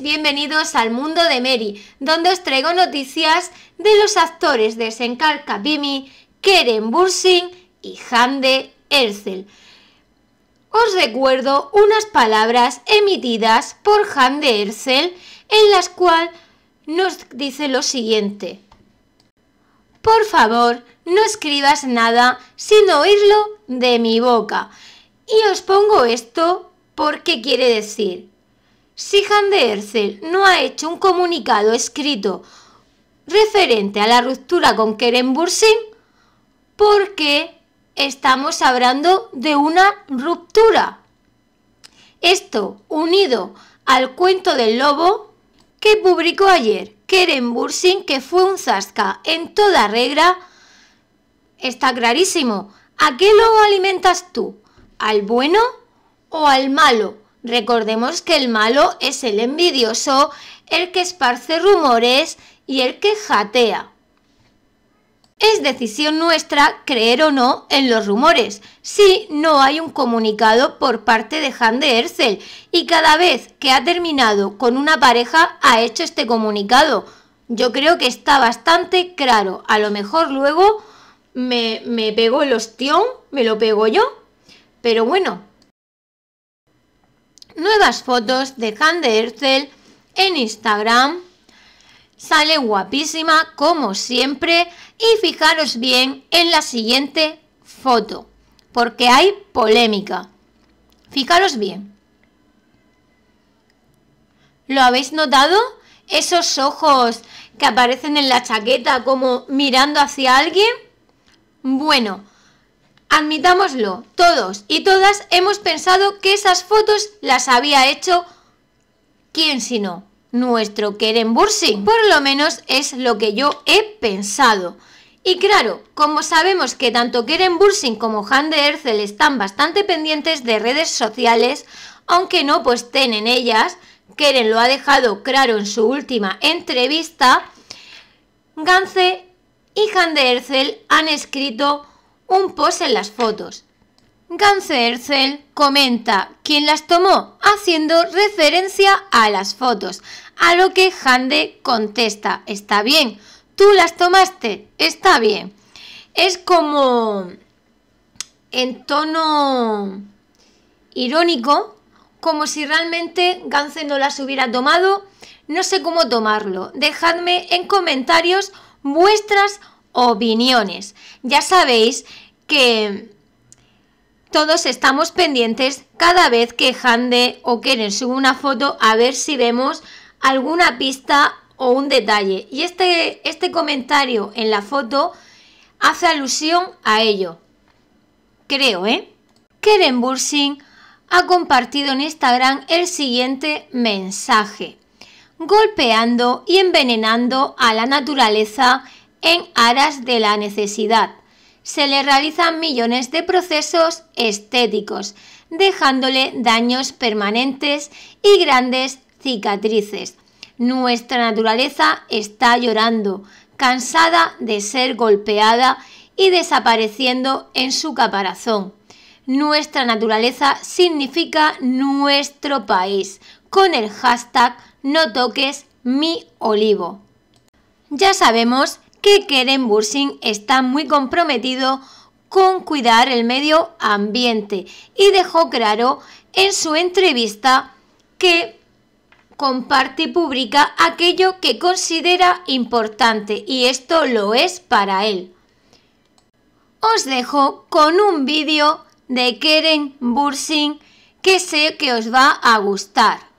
bienvenidos al mundo de Mary, donde os traigo noticias de los actores de Senkar Kabimi, Keren Bursing y Hande Erzel. Os recuerdo unas palabras emitidas por Hande Erzel en las cuales nos dice lo siguiente. Por favor, no escribas nada sin oírlo de mi boca. Y os pongo esto porque quiere decir si Han de Hercel no ha hecho un comunicado escrito referente a la ruptura con Keren Bursin, porque estamos hablando de una ruptura. Esto unido al cuento del lobo que publicó ayer Keren Bursin, que fue un zasca en toda regla, está clarísimo. ¿A qué lobo alimentas tú? ¿Al bueno o al malo? Recordemos que el malo es el envidioso, el que esparce rumores y el que jatea. Es decisión nuestra creer o no en los rumores, si no hay un comunicado por parte de Han de Ercel y cada vez que ha terminado con una pareja ha hecho este comunicado. Yo creo que está bastante claro, a lo mejor luego me, me el ostión, me lo pego yo, pero bueno, nuevas fotos de Hande Erzel en Instagram. Sale guapísima como siempre y fijaros bien en la siguiente foto porque hay polémica. Fijaros bien. ¿Lo habéis notado? Esos ojos que aparecen en la chaqueta como mirando hacia alguien. Bueno, Admitámoslo, todos y todas hemos pensado que esas fotos las había hecho quién sino nuestro Keren Bursing. Por lo menos es lo que yo he pensado. Y claro, como sabemos que tanto Keren Bursing como Han de Erzel están bastante pendientes de redes sociales, aunque no posten en ellas, Keren lo ha dejado claro en su última entrevista, Gance y Han de Ercel han escrito un post en las fotos. Gansercel comenta ¿Quién las tomó, haciendo referencia a las fotos, a lo que Hande contesta, está bien, tú las tomaste, está bien. Es como en tono irónico, como si realmente Gance no las hubiera tomado, no sé cómo tomarlo. Dejadme en comentarios vuestras opiniones. Ya sabéis que todos estamos pendientes cada vez que Hande o Keren sube una foto a ver si vemos alguna pista o un detalle. Y este, este comentario en la foto hace alusión a ello. Creo, ¿eh? Keren Bursing ha compartido en Instagram el siguiente mensaje. Golpeando y envenenando a la naturaleza en aras de la necesidad. Se le realizan millones de procesos estéticos, dejándole daños permanentes y grandes cicatrices. Nuestra naturaleza está llorando, cansada de ser golpeada y desapareciendo en su caparazón. Nuestra naturaleza significa nuestro país, con el hashtag no toques mi olivo. Ya sabemos que Keren Bursin está muy comprometido con cuidar el medio ambiente y dejó claro en su entrevista que comparte y publica aquello que considera importante y esto lo es para él. Os dejo con un vídeo de Keren Bursing que sé que os va a gustar.